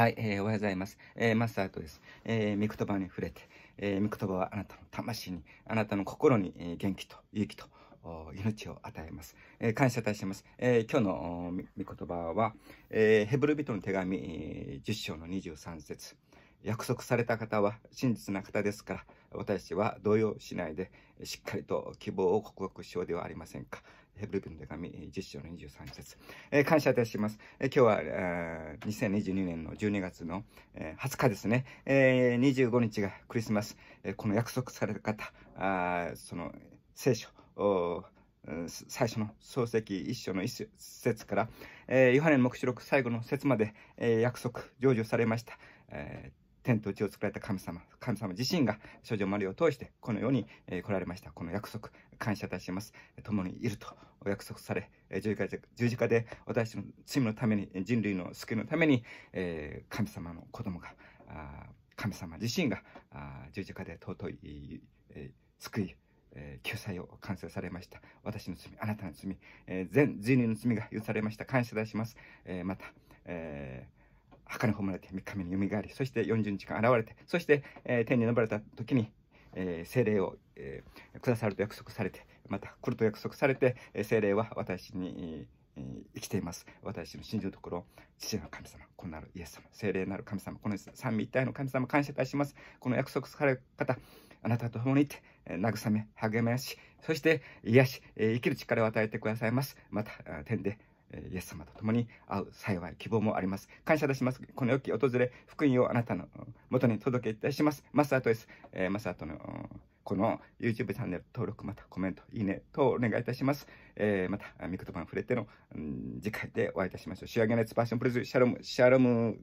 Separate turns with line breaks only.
はい、えー、おはようございます。えー、マスターとです。えー、御言葉に触れて、えー、御言葉はあなたの魂に、あなたの心に、えー、元気と勇気と命を与えます。えー、感謝いたします。えー、今日の御言葉は、えー、ヘブル人の手紙、えー、10章の23節。約束された方は真実な方ですから、私は動揺しないで、しっかりと希望を克服しようではありませんか。ヘブル人の手紙10章の23節、えー、感謝いたします。えー、今日は、えー、2022年の12月の、えー、20日ですね、えー、25日がクリスマス、えー、この約束された方、あその聖書、最初の漱石一章の一節から、えー、ヨハネの目視録最後の節まで、えー、約束成就されました。えー天と地を作られた神様、神様自身が少女マリを通してこのように来られました。この約束、感謝いたします。共にいるとお約束され、十字架で十字架で私の罪のために、人類の救いのために、神様の子供が、神様自身が十字架で尊い救い、救済を完成されました。私の罪、あなたの罪、全人類の罪が許されました。感謝いたします。また、えー墓に葬られて3日目によみがえりそして40日間現れてそして、えー、天に昇られた時に、えー、精霊を、えー、くださると約束されてまた来ると約束されて、えー、精霊は私に、えー、生きています私の信じるところ父の神様このなるイエス様精霊なる神様この三位一体の神様感謝いたしますこの約束される方あなたと共にいて慰め励ましそして癒し生きる力を与えてくださいますまた天でえイエス様と共に会う幸い、希望もあります。感謝いたします。この良き訪れ、福音をあなたの元に届けいたします。マスタートです。えー、マスタートの、この YouTube チャンネル登録、またコメント、いいねとお願いいたします。えー、また、ミクトパン触れての、うん、次回でお会いいたしましょう。仕上げのエスパーションプレゼン、シャロム、シャロム。